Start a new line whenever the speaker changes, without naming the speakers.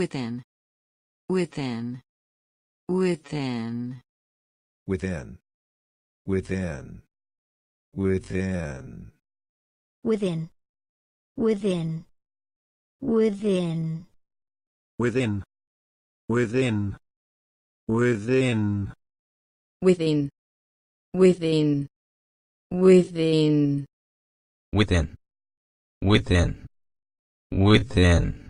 within within within
within within within within within within within within within within within within within within within